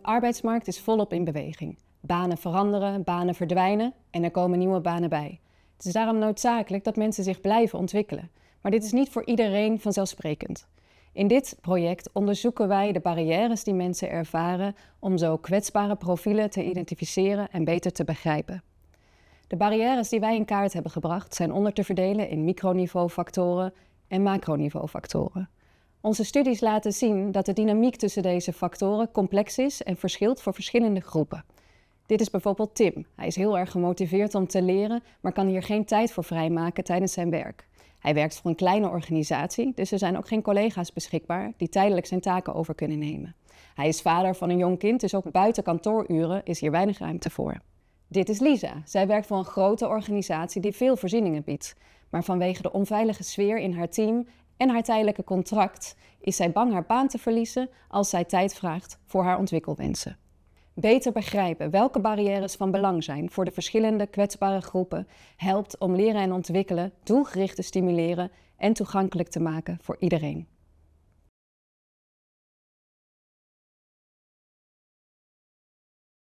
De arbeidsmarkt is volop in beweging. Banen veranderen, banen verdwijnen en er komen nieuwe banen bij. Het is daarom noodzakelijk dat mensen zich blijven ontwikkelen. Maar dit is niet voor iedereen vanzelfsprekend. In dit project onderzoeken wij de barrières die mensen ervaren om zo kwetsbare profielen te identificeren en beter te begrijpen. De barrières die wij in kaart hebben gebracht zijn onder te verdelen in microniveaufactoren en macroniveaufactoren. Onze studies laten zien dat de dynamiek tussen deze factoren complex is en verschilt voor verschillende groepen. Dit is bijvoorbeeld Tim. Hij is heel erg gemotiveerd om te leren, maar kan hier geen tijd voor vrijmaken tijdens zijn werk. Hij werkt voor een kleine organisatie, dus er zijn ook geen collega's beschikbaar die tijdelijk zijn taken over kunnen nemen. Hij is vader van een jong kind, dus ook buiten kantooruren is hier weinig ruimte voor. Dit is Lisa. Zij werkt voor een grote organisatie die veel voorzieningen biedt. Maar vanwege de onveilige sfeer in haar team en haar tijdelijke contract is zij bang haar baan te verliezen als zij tijd vraagt voor haar ontwikkelwensen. Beter begrijpen welke barrières van belang zijn voor de verschillende kwetsbare groepen helpt om leren en ontwikkelen doelgericht te stimuleren en toegankelijk te maken voor iedereen.